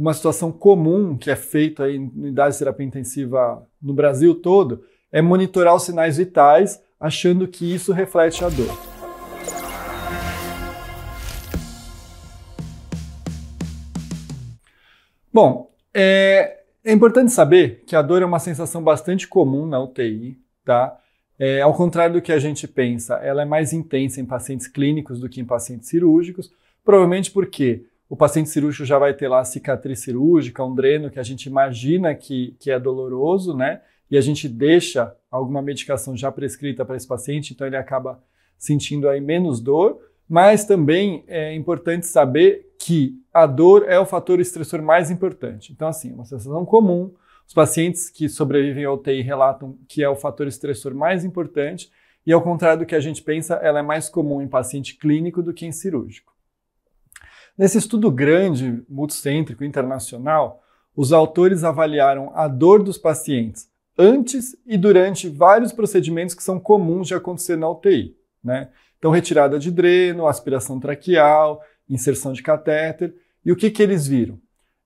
uma situação comum que é feita em unidades de terapia intensiva no Brasil todo é monitorar os sinais vitais, achando que isso reflete a dor. Bom, é, é importante saber que a dor é uma sensação bastante comum na UTI, tá? É, ao contrário do que a gente pensa, ela é mais intensa em pacientes clínicos do que em pacientes cirúrgicos, provavelmente porque o paciente cirúrgico já vai ter lá cicatriz cirúrgica, um dreno que a gente imagina que, que é doloroso, né? E a gente deixa alguma medicação já prescrita para esse paciente, então ele acaba sentindo aí menos dor. Mas também é importante saber que a dor é o fator estressor mais importante. Então, assim, é uma sensação comum. Os pacientes que sobrevivem ao UTI relatam que é o fator estressor mais importante, e ao contrário do que a gente pensa, ela é mais comum em paciente clínico do que em cirúrgico. Nesse estudo grande, multicêntrico, internacional, os autores avaliaram a dor dos pacientes antes e durante vários procedimentos que são comuns de acontecer na UTI. Né? Então, retirada de dreno, aspiração traqueal, inserção de catéter. E o que, que eles viram?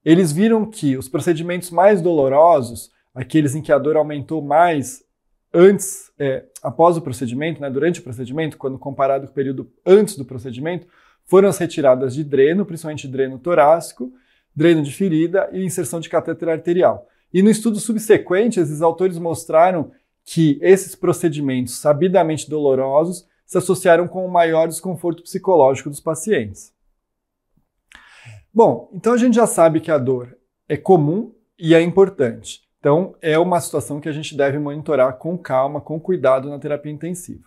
Eles viram que os procedimentos mais dolorosos, aqueles em que a dor aumentou mais antes, é, após o procedimento, né, durante o procedimento, quando comparado com o período antes do procedimento, foram as retiradas de dreno, principalmente dreno torácico, dreno de ferida e inserção de catéter arterial. E no estudo subsequente, esses autores mostraram que esses procedimentos sabidamente dolorosos se associaram com o maior desconforto psicológico dos pacientes. Bom, então a gente já sabe que a dor é comum e é importante. Então, é uma situação que a gente deve monitorar com calma, com cuidado na terapia intensiva.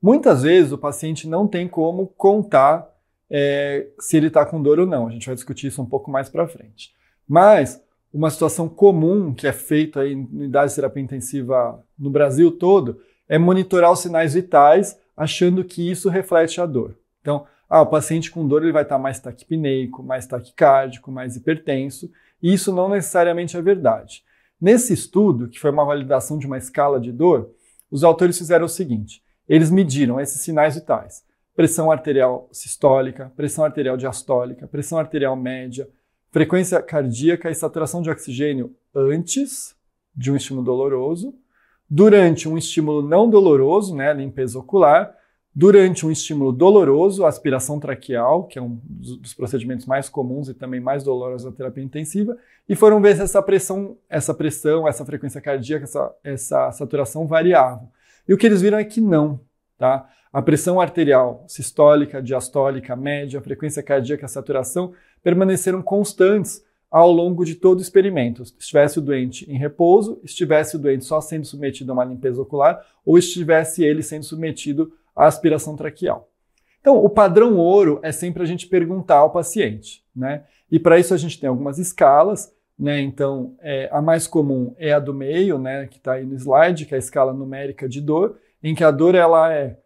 Muitas vezes o paciente não tem como contar é, se ele está com dor ou não. A gente vai discutir isso um pouco mais para frente. Mas uma situação comum que é feita em unidades de terapia intensiva no Brasil todo é monitorar os sinais vitais, achando que isso reflete a dor. Então, ah, o paciente com dor ele vai estar tá mais taquipneico, mais taquicárdico, mais hipertenso, e isso não necessariamente é verdade. Nesse estudo, que foi uma validação de uma escala de dor, os autores fizeram o seguinte: eles mediram esses sinais vitais pressão arterial sistólica, pressão arterial diastólica, pressão arterial média, frequência cardíaca e saturação de oxigênio antes de um estímulo doloroso, durante um estímulo não doloroso, né, limpeza ocular, durante um estímulo doloroso, aspiração traqueal, que é um dos procedimentos mais comuns e também mais dolorosos da terapia intensiva, e foram ver se essa pressão, essa pressão, essa frequência cardíaca, essa, essa saturação variava. E o que eles viram é que não, tá? A pressão arterial, sistólica, diastólica, média, a frequência cardíaca, a saturação, permaneceram constantes ao longo de todo o experimento. Estivesse o doente em repouso, estivesse o doente só sendo submetido a uma limpeza ocular ou estivesse ele sendo submetido à aspiração traqueal. Então, o padrão ouro é sempre a gente perguntar ao paciente, né? E para isso a gente tem algumas escalas, né? Então, é, a mais comum é a do meio, né? Que está aí no slide, que é a escala numérica de dor, em que a dor ela é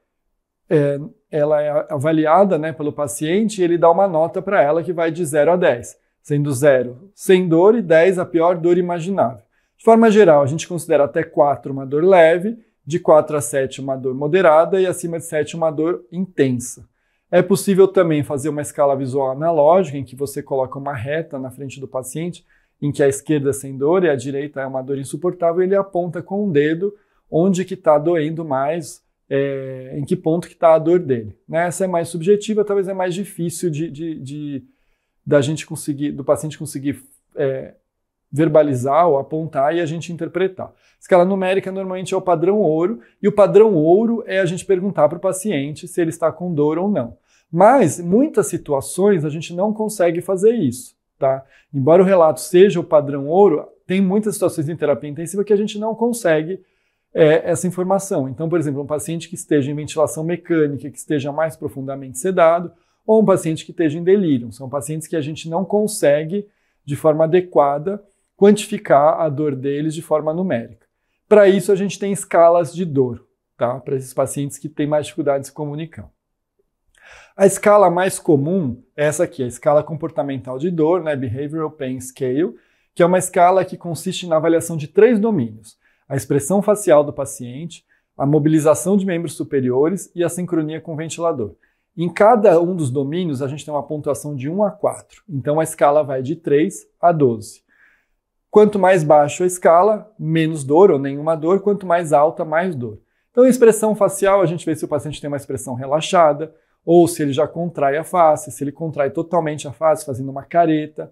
é, ela é avaliada né, pelo paciente e ele dá uma nota para ela que vai de 0 a 10, sendo 0 sem dor e 10 a pior dor imaginável. De forma geral, a gente considera até 4 uma dor leve, de 4 a 7 uma dor moderada e acima de 7 uma dor intensa. É possível também fazer uma escala visual analógica, em que você coloca uma reta na frente do paciente, em que a esquerda é sem dor e a direita é uma dor insuportável, e ele aponta com o um dedo onde que está doendo mais é, em que ponto que está a dor dele. Né? Essa é mais subjetiva, talvez é mais difícil de, de, de da gente conseguir, do paciente conseguir é, verbalizar ou apontar e a gente interpretar. Escala numérica normalmente é o padrão ouro, e o padrão ouro é a gente perguntar para o paciente se ele está com dor ou não. Mas muitas situações a gente não consegue fazer isso, tá? Embora o relato seja o padrão ouro, tem muitas situações em terapia intensiva que a gente não consegue é, essa informação. Então, por exemplo, um paciente que esteja em ventilação mecânica, que esteja mais profundamente sedado, ou um paciente que esteja em delírio. São pacientes que a gente não consegue, de forma adequada, quantificar a dor deles de forma numérica. Para isso, a gente tem escalas de dor, tá? para esses pacientes que têm mais dificuldade de se comunicar. A escala mais comum é essa aqui, a escala comportamental de dor, né? Behavioral Pain Scale, que é uma escala que consiste na avaliação de três domínios: a expressão facial do paciente, a mobilização de membros superiores e a sincronia com o ventilador. Em cada um dos domínios, a gente tem uma pontuação de 1 a 4. Então a escala vai de 3 a 12. Quanto mais baixo a escala, menos dor ou nenhuma dor. Quanto mais alta, mais dor. Então, a expressão facial, a gente vê se o paciente tem uma expressão relaxada, ou se ele já contrai a face, se ele contrai totalmente a face, fazendo uma careta.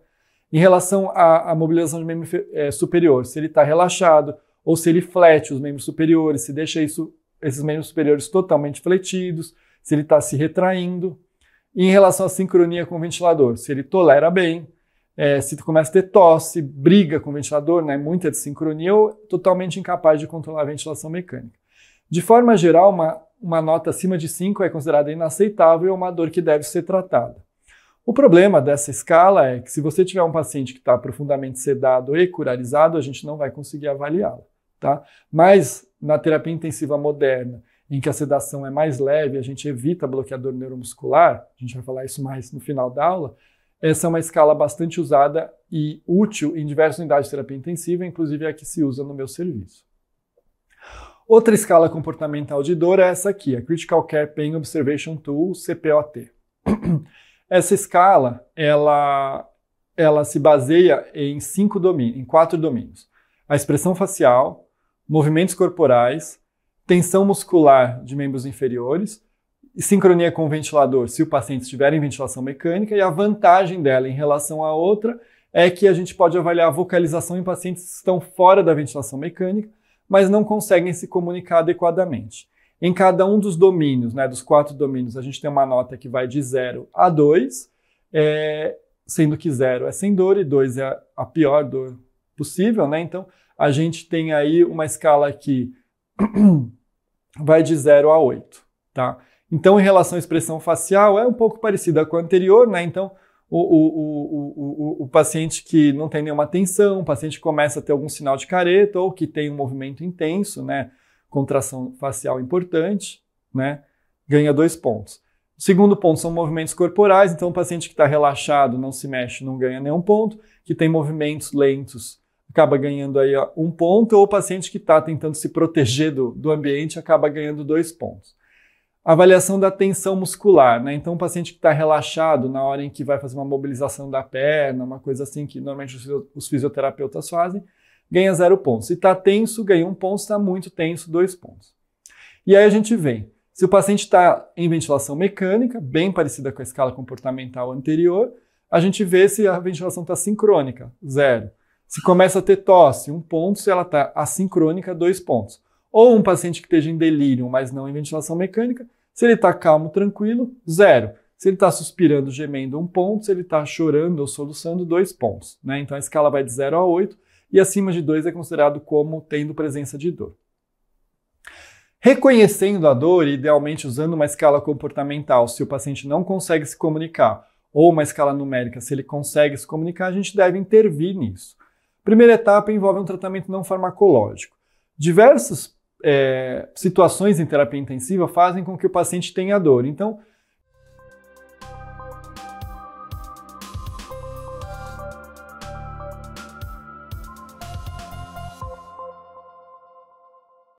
Em relação à, à mobilização de membro é, superior, se ele está relaxado, ou se ele flete os membros superiores, se deixa isso, esses membros superiores totalmente fletidos, se ele está se retraindo. E em relação à sincronia com o ventilador, se ele tolera bem, é, se tu começa a ter tosse, briga com o ventilador, né, muita sincronia ou totalmente incapaz de controlar a ventilação mecânica. De forma geral, uma, uma nota acima de 5 é considerada inaceitável e é uma dor que deve ser tratada. O problema dessa escala é que se você tiver um paciente que está profundamente sedado e curarizado, a gente não vai conseguir avaliá-lo. Tá? Mas na terapia intensiva moderna, em que a sedação é mais leve, a gente evita bloqueador neuromuscular, a gente vai falar isso mais no final da aula, essa é uma escala bastante usada e útil em diversas unidades de terapia intensiva, inclusive a que se usa no meu serviço. Outra escala comportamental de dor é essa aqui, a Critical Care Pain Observation Tool, CPOT. Essa escala, ela, ela se baseia em cinco domínios, em quatro domínios. A expressão facial, movimentos corporais, tensão muscular de membros inferiores e sincronia com o ventilador, se o paciente estiver em ventilação mecânica, e a vantagem dela em relação à outra é que a gente pode avaliar a vocalização em pacientes que estão fora da ventilação mecânica, mas não conseguem se comunicar adequadamente. Em cada um dos domínios, né, dos quatro domínios, a gente tem uma nota que vai de 0 a 2, é, sendo que 0 é sem dor e 2 é a pior dor possível, né? Então, a gente tem aí uma escala que vai de 0 a 8, tá? Então, em relação à expressão facial, é um pouco parecida com a anterior, né? Então, o, o, o, o, paciente que não tem nenhuma tensão, o paciente começa a ter algum sinal de careta ou que tem um movimento intenso, né? Contração facial importante, né? Ganha dois pontos. O segundo ponto são movimentos corporais, então o paciente que está relaxado, não se mexe, não ganha nenhum ponto. Que tem movimentos lentos, acaba ganhando aí um ponto, ou o paciente que está tentando se proteger do, do ambiente acaba ganhando dois pontos. Avaliação da tensão muscular, né? Então, o paciente que está relaxado na hora em que vai fazer uma mobilização da perna, uma coisa assim que normalmente os fisioterapeutas fazem, ganha zero pontos. Se está tenso, ganha um ponto, se está muito tenso, dois pontos. E aí a gente vem. Se o paciente está em ventilação mecânica, bem parecida com a escala comportamental anterior, a gente vê se a ventilação está sincrônica, zero. Se começa a ter tosse, um ponto, se ela está assincrônica, dois pontos. Ou um paciente que esteja em delírio, mas não em ventilação mecânica, se ele está calmo, tranquilo, zero. Se ele está suspirando, gemendo, um ponto. Se ele está chorando ou soluçando, dois pontos. Né? Então a escala vai de 0 a 8 e acima de 2 é considerado como tendo presença de dor. Reconhecendo a dor, idealmente usando uma escala comportamental, se o paciente não consegue se comunicar, ou uma escala numérica, se ele consegue se comunicar, a gente deve intervir nisso. Primeira etapa envolve um tratamento não farmacológico. Diversas é, situações em terapia intensiva fazem com que o paciente tenha dor. Então,